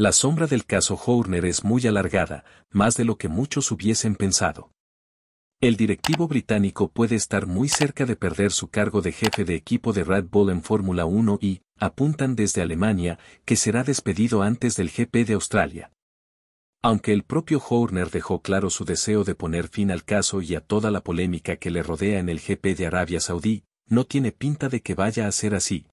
La sombra del caso Horner es muy alargada, más de lo que muchos hubiesen pensado. El directivo británico puede estar muy cerca de perder su cargo de jefe de equipo de Red Bull en Fórmula 1 y, apuntan desde Alemania, que será despedido antes del GP de Australia. Aunque el propio Horner dejó claro su deseo de poner fin al caso y a toda la polémica que le rodea en el GP de Arabia Saudí, no tiene pinta de que vaya a ser así,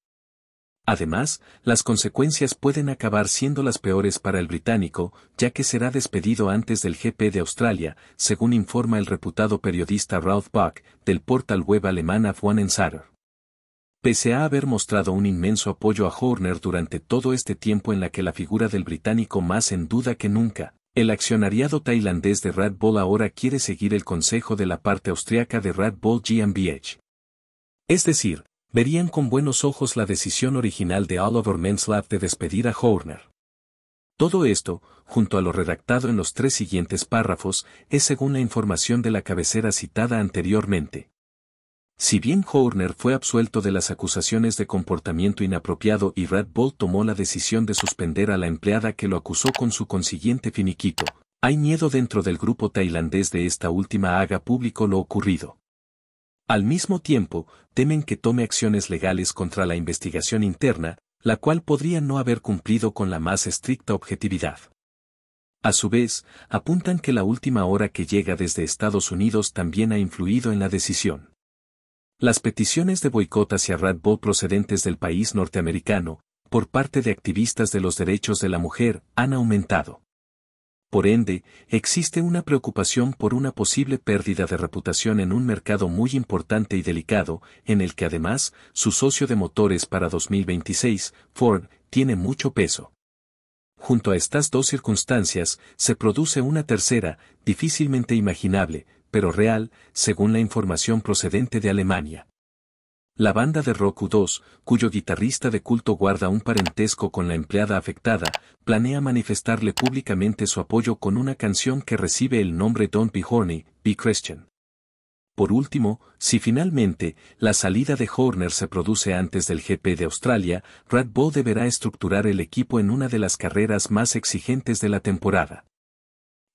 Además, las consecuencias pueden acabar siendo las peores para el británico, ya que será despedido antes del GP de Australia, según informa el reputado periodista Ralph Buck, del portal web alemán f Pese a haber mostrado un inmenso apoyo a Horner durante todo este tiempo en la que la figura del británico más en duda que nunca, el accionariado tailandés de Red Bull ahora quiere seguir el consejo de la parte austriaca de Red Bull GmbH. Es decir, verían con buenos ojos la decisión original de Oliver Menslav de despedir a Horner. Todo esto, junto a lo redactado en los tres siguientes párrafos, es según la información de la cabecera citada anteriormente. Si bien Horner fue absuelto de las acusaciones de comportamiento inapropiado y Red Bull tomó la decisión de suspender a la empleada que lo acusó con su consiguiente finiquito, hay miedo dentro del grupo tailandés de esta última haga público lo ocurrido. Al mismo tiempo, temen que tome acciones legales contra la investigación interna, la cual podría no haber cumplido con la más estricta objetividad. A su vez, apuntan que la última hora que llega desde Estados Unidos también ha influido en la decisión. Las peticiones de boicot hacia Bull procedentes del país norteamericano, por parte de activistas de los derechos de la mujer, han aumentado. Por ende, existe una preocupación por una posible pérdida de reputación en un mercado muy importante y delicado, en el que además, su socio de motores para 2026, Ford, tiene mucho peso. Junto a estas dos circunstancias, se produce una tercera, difícilmente imaginable, pero real, según la información procedente de Alemania. La banda de Roku U2, cuyo guitarrista de culto guarda un parentesco con la empleada afectada, planea manifestarle públicamente su apoyo con una canción que recibe el nombre Don't Be Horny, Be Christian. Por último, si finalmente la salida de Horner se produce antes del GP de Australia, Red Bull deberá estructurar el equipo en una de las carreras más exigentes de la temporada.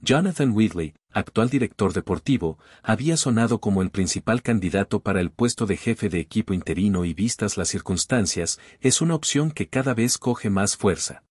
Jonathan Wheatley, actual director deportivo, había sonado como el principal candidato para el puesto de jefe de equipo interino y vistas las circunstancias, es una opción que cada vez coge más fuerza.